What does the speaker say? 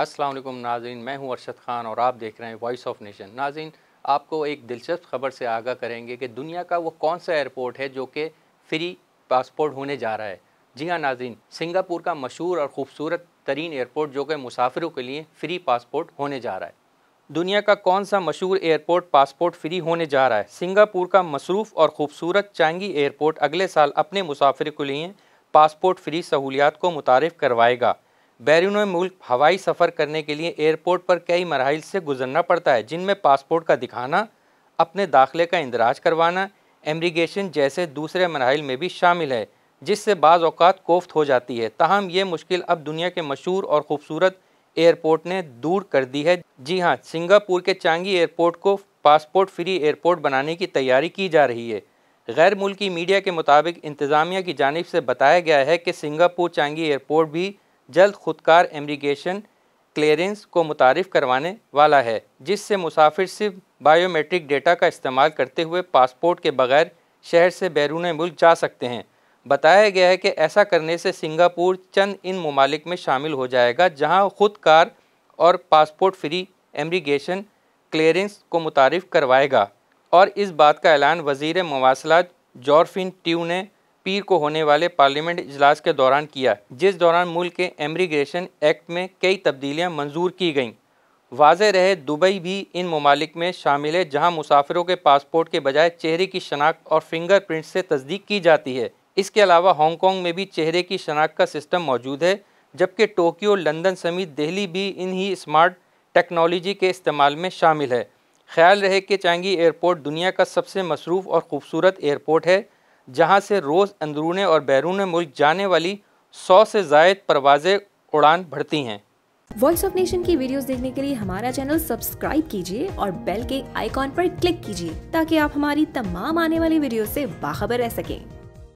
असलम नाजीन मैं हूं अरशद ख़ान और आप देख रहे हैं वॉइस ऑफ नेशन नाजीन आपको एक दिलचस्प खबर से आगाह करेंगे कि दुनिया का वो कौन सा एयरपोर्ट है जो कि फ्री पासपोर्ट होने जा रहा है जी हाँ नाजीन सिंगापुर का मशहूर और ख़ूबसूरत तरीन एयरपोर्ट जो कि मुसाफिरों के लिए फ़्री पासपोर्ट होने जा रहा है दुनिया का कौन सा मशहूर एयरपोर्ट पासपोर्ट फ्री होने जा रहा है सिंगापुर का मसरूफ़ और ख़ूबसूरत चांगी एयरपोर्ट अगले साल अपने मुसाफिर के लिए पासपोर्ट फ्री सहूलियात को मुतारफ़ करवाएगा बैरून मुल्क हवाई सफ़र करने के लिए एयरपोर्ट पर कई मराइल से गुजरना पड़ता है जिनमें पासपोर्ट का दिखाना अपने दाखिले का इंदराज करवाना एमरीगेशन जैसे दूसरे मराइल में भी शामिल है जिससे बाज़ अवत कोफ्त हो जाती है तहम ये मुश्किल अब दुनिया के मशहूर और ख़ूबसूरत एयरपोर्ट ने दूर कर दी है जी हाँ सिंगापुर के चांगी एयरपोर्ट को पासपोर्ट फ्री एयरपोर्ट बनाने की तैयारी की जा रही है गैर मुल्की मीडिया के मुताबिक इंतज़ामिया की जानब से बताया गया है कि सिंगापुर चांगी एयरपोर्ट भी जल्द खुदकार एमरीगेशन क्लियरेंस को मुतारफ़ करवाने वाला है जिससे मुसाफिर सिर्फ बायोमेट्रिक डेटा का इस्तेमाल करते हुए पासपोर्ट के बगैर शहर से बैरून मुल्क जा सकते हैं बताया गया है कि ऐसा करने से सिंगापुर चंद इन ममालिक में शामिल हो जाएगा जहां खुद कार और पासपोर्ट फ्री एमरीगेशन क्लियरेंस को मुतारफ़ करवाएगा और इस बात का ऐलान वज़ी मवासलात जॉर्फिन ट्यू ने पीर को होने वाले पार्लियामेंट इजलास के दौरान किया जिस दौरान मुल्क के एमरीग्रेशन एक्ट में कई तब्दीलियाँ मंजूर की गईं वाज रहे दुबई भी इन ममालिक में शामिल है जहाँ मुसाफिरों के पासपोर्ट के बजाय चेहरे की शनाख्त और फिंगर प्रिंट से तस्दीक की जाती है इसके अलावा हांगकॉन्ग में भी चेहरे की शनाख्त का सिस्टम मौजूद है जबकि टोक्यो लंदन समेत दिल्ली भी इन्हीं स्मार्ट टेक्नोलॉजी के इस्तेमाल में शामिल है ख्याल रहे कि चांगी एयरपोर्ट दुनिया का सबसे मसरूफ़ और ख़ूबसूरत एयरपोर्ट है जहां से रोज़ अंदरून और बैरून मुल्क जाने वाली सौ से जायद परवाज़ें उड़ान भरती हैं वॉइस ऑफ नेशन की वीडियोस देखने के लिए हमारा चैनल सब्सक्राइब कीजिए और बेल के आइकॉन पर क्लिक कीजिए ताकि आप हमारी तमाम आने वाली वीडियो से बाखबर रह सकें